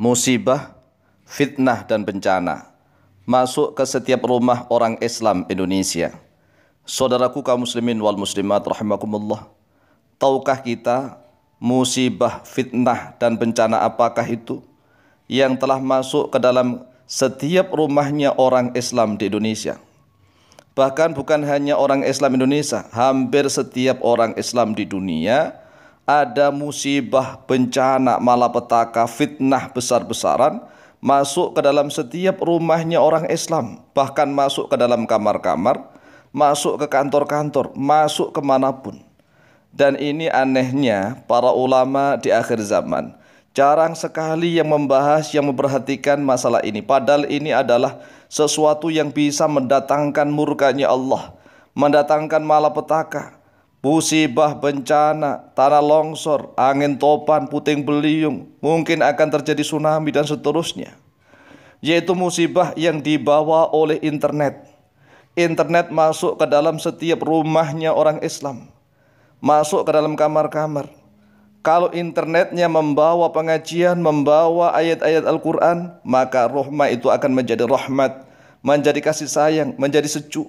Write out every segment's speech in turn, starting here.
musibah, fitnah dan bencana masuk ke setiap rumah orang Islam Indonesia. Saudaraku kaum muslimin wal muslimat rahimakumullah. Tahukah kita musibah, fitnah dan bencana apakah itu yang telah masuk ke dalam setiap rumahnya orang Islam di Indonesia? Bahkan bukan hanya orang Islam Indonesia, hampir setiap orang Islam di dunia ada musibah, bencana, malapetaka, fitnah besar-besaran masuk ke dalam setiap rumahnya orang Islam, bahkan masuk ke dalam kamar-kamar, masuk ke kantor-kantor, masuk kemanapun. Dan ini anehnya para ulama di akhir zaman jarang sekali yang membahas yang memperhatikan masalah ini. Padahal ini adalah sesuatu yang bisa mendatangkan murkanya Allah, mendatangkan malapetaka, musibah bencana, tanah longsor, angin topan, puting beliung, mungkin akan terjadi tsunami dan seterusnya. Yaitu musibah yang dibawa oleh internet. Internet masuk ke dalam setiap rumahnya orang Islam. Masuk ke dalam kamar-kamar. Kalau internetnya membawa pengajian, membawa ayat-ayat Al-Quran, maka rahmat itu akan menjadi rahmat, menjadi kasih sayang, menjadi sejuk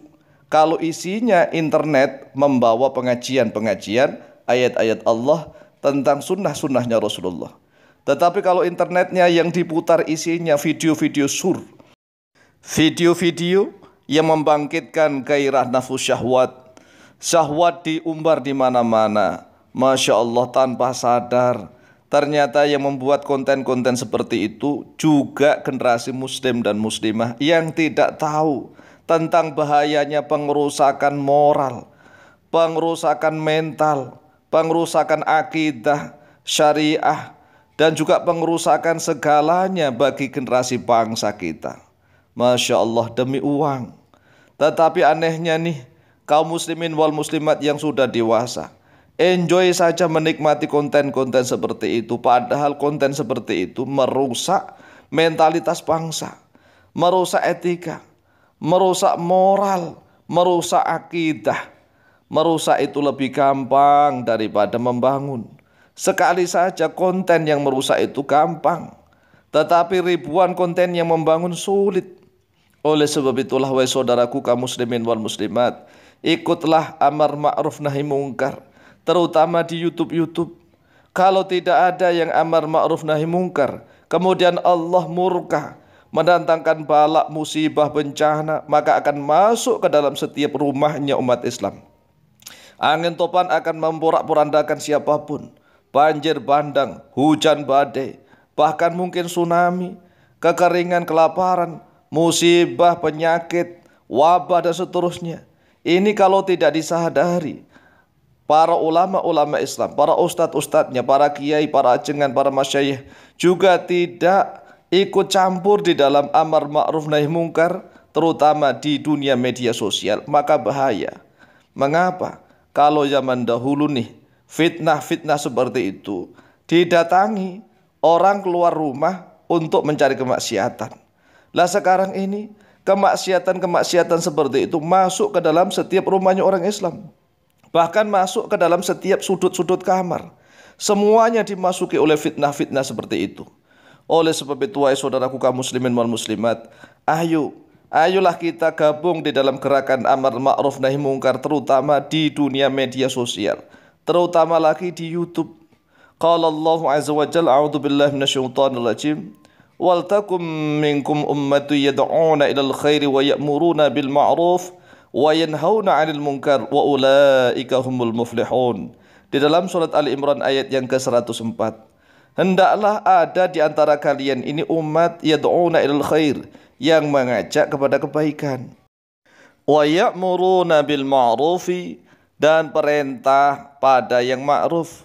kalau isinya internet membawa pengajian-pengajian ayat-ayat Allah tentang sunnah-sunnahnya Rasulullah. Tetapi kalau internetnya yang diputar isinya video-video sur, video-video yang membangkitkan gairah nafsu syahwat, syahwat diumbar di mana-mana. Masya Allah tanpa sadar, ternyata yang membuat konten-konten seperti itu juga generasi muslim dan muslimah yang tidak tahu tentang bahayanya pengerusakan moral, pengerusakan mental, pengerusakan akidah, syariah, dan juga pengerusakan segalanya bagi generasi bangsa kita. Masya Allah demi uang. Tetapi anehnya nih, kaum muslimin wal muslimat yang sudah dewasa, enjoy saja menikmati konten-konten seperti itu. Padahal konten seperti itu merusak mentalitas bangsa, merusak etika, merusak moral, merusak akidah. Merusak itu lebih gampang daripada membangun. Sekali saja konten yang merusak itu gampang, tetapi ribuan konten yang membangun sulit. Oleh sebab itulah wahai saudaraku kaum muslimin wal muslimat, ikutlah amar ma'ruf nahi mungkar, terutama di YouTube-YouTube. Kalau tidak ada yang amar ma'ruf nahi mungkar, kemudian Allah murka, mendatangkan balak musibah bencana maka akan masuk ke dalam setiap rumahnya umat Islam. Angin topan akan memporak-porandakan siapapun, banjir bandang, hujan badai, bahkan mungkin tsunami, kekeringan, kelaparan, musibah, penyakit, wabah dan seterusnya. Ini kalau tidak disadari, para ulama-ulama Islam, para ustadz-ustadznya, para kiai, para ajengan, para masyayikh juga tidak ikut campur di dalam amar ma'ruf nahi mungkar terutama di dunia media sosial maka bahaya. Mengapa? Kalau zaman dahulu nih fitnah-fitnah seperti itu didatangi orang keluar rumah untuk mencari kemaksiatan. Lah sekarang ini kemaksiatan-kemaksiatan seperti itu masuk ke dalam setiap rumahnya orang Islam. Bahkan masuk ke dalam setiap sudut-sudut kamar. Semuanya dimasuki oleh fitnah-fitnah seperti itu. Oleh sebab itu, wahai saudaraku kaum muslimin wal muslimat, ayo Ayolah kita gabung di dalam gerakan amar ma'ruf nahi mungkar terutama di dunia media sosial, terutama lagi di YouTube. Qala Allahu azza wa jalla a'udzu billahi minasyaitonir rajim. Wal minkum ummatu yad'una ilal khairi wa ya'muruna bil ma'ruf wa yanhauna 'anil munkar wa ulaika humul muflihun. Di dalam surat Ali Imran ayat yang ke-104. Hendaklah ada di antara kalian ini umat yad'una ilal khair yang mengajak kepada kebaikan. Wa ya'muruna bil ma'rufi dan perintah pada yang ma'ruf.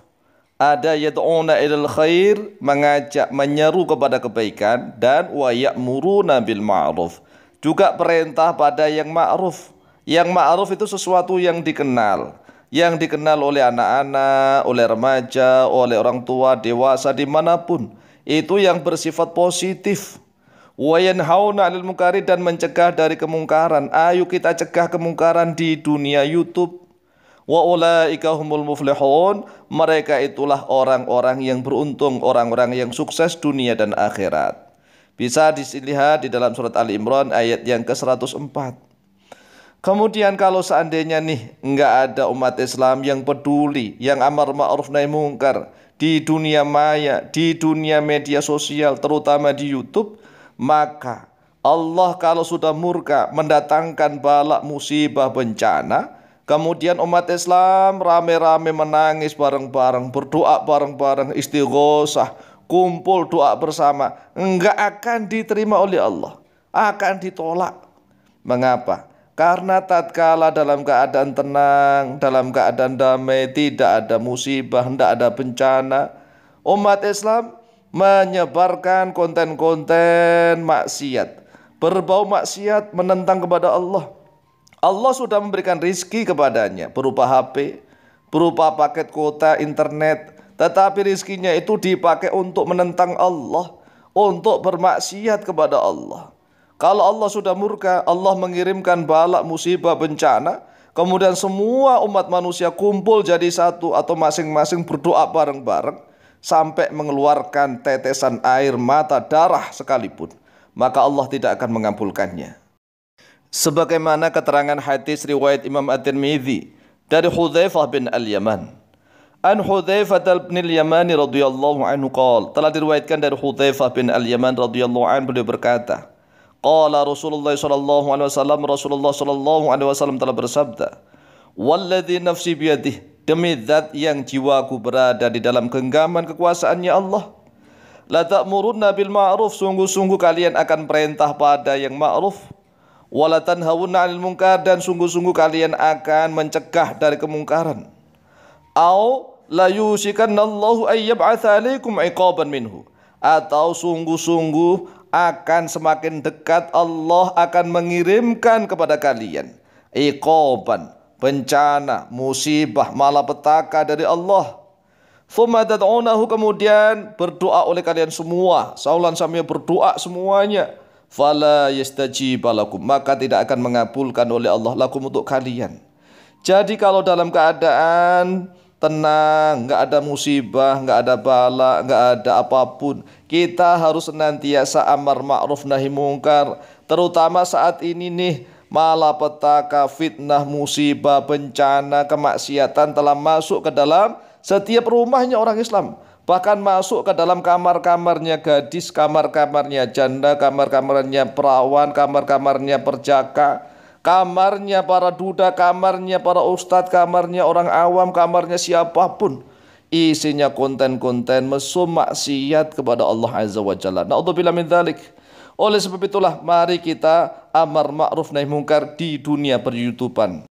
Ada yad'una ilal khair mengajak menyeru kepada kebaikan dan wa ya'muruna bil ma'ruf. Juga perintah pada yang ma'ruf. Yang ma'ruf itu sesuatu yang dikenal yang dikenal oleh anak-anak, oleh remaja, oleh orang tua, dewasa, dimanapun. Itu yang bersifat positif. Wayanhauna anil mungkari dan mencegah dari kemungkaran. Ayo kita cegah kemungkaran di dunia YouTube. Wa ulaika humul muflihun. Mereka itulah orang-orang yang beruntung, orang-orang yang sukses dunia dan akhirat. Bisa dilihat di dalam surat Ali Imran ayat yang ke-104. Kemudian kalau seandainya nih nggak ada umat Islam yang peduli, yang amar ma'ruf nahi mungkar di dunia maya, di dunia media sosial terutama di YouTube, maka Allah kalau sudah murka mendatangkan balak musibah bencana, kemudian umat Islam rame-rame menangis bareng-bareng, berdoa bareng-bareng, istighosah, kumpul doa bersama, enggak akan diterima oleh Allah, akan ditolak. Mengapa? Karena tatkala dalam keadaan tenang, dalam keadaan damai, tidak ada musibah, tidak ada bencana, umat Islam menyebarkan konten-konten maksiat, berbau maksiat, menentang kepada Allah. Allah sudah memberikan rizki kepadanya berupa HP, berupa paket kuota internet, tetapi rizkinya itu dipakai untuk menentang Allah, untuk bermaksiat kepada Allah. Kalau Allah sudah murka, Allah mengirimkan balak, musibah, bencana, kemudian semua umat manusia kumpul jadi satu atau masing-masing berdoa bareng-bareng sampai mengeluarkan tetesan air mata darah sekalipun, maka Allah tidak akan mengampulkannya. Sebagaimana keterangan hadis riwayat Imam At-Tirmidzi dari Hudzaifah bin Al-Yaman. An Hudzaifah bin Al-Yamani radhiyallahu anhu qala, telah diriwayatkan dari Hudzaifah bin Al-Yaman radhiyallahu anhu beliau berkata, Qala Rasulullah sallallahu alaihi wasallam Rasulullah sallallahu alaihi wasallam telah bersabda Walladhi nafsi biyadih demi zat yang jiwaku berada di dalam genggaman kekuasaannya Allah la ta'murunna bil ma'ruf sungguh-sungguh kalian akan perintah pada yang ma'ruf Walatan tanhauna 'anil mungkar dan sungguh-sungguh kalian akan mencegah dari kemungkaran au la yusikannallahu ayyab'atha alaikum iqaban minhu atau sungguh-sungguh akan semakin dekat Allah akan mengirimkan kepada kalian iqoban, bencana, musibah, malapetaka dari Allah. Thumma kemudian berdoa oleh kalian semua. Saulan sambil berdoa semuanya. Fala yastajibalakum. Maka tidak akan mengabulkan oleh Allah lakum untuk kalian. Jadi kalau dalam keadaan tenang, nggak ada musibah, nggak ada bala, nggak ada apapun. Kita harus senantiasa amar ma'ruf nahi mungkar, terutama saat ini nih malapetaka, fitnah, musibah, bencana, kemaksiatan telah masuk ke dalam setiap rumahnya orang Islam. Bahkan masuk ke dalam kamar-kamarnya gadis, kamar-kamarnya janda, kamar-kamarnya perawan, kamar-kamarnya perjaka, kamarnya para duda, kamarnya para ustadz, kamarnya orang awam, kamarnya siapapun. Isinya konten-konten mesum maksiat kepada Allah Azza wa Jalla. Na'udzubillah min dhalik. Oleh sebab itulah mari kita amar ma'ruf nahi mungkar di dunia peryutupan.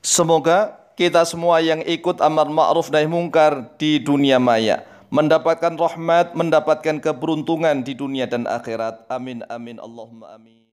Semoga kita semua yang ikut amar ma'ruf nahi mungkar di dunia maya mendapatkan rahmat, mendapatkan keberuntungan di dunia dan akhirat. Amin amin Allahumma amin.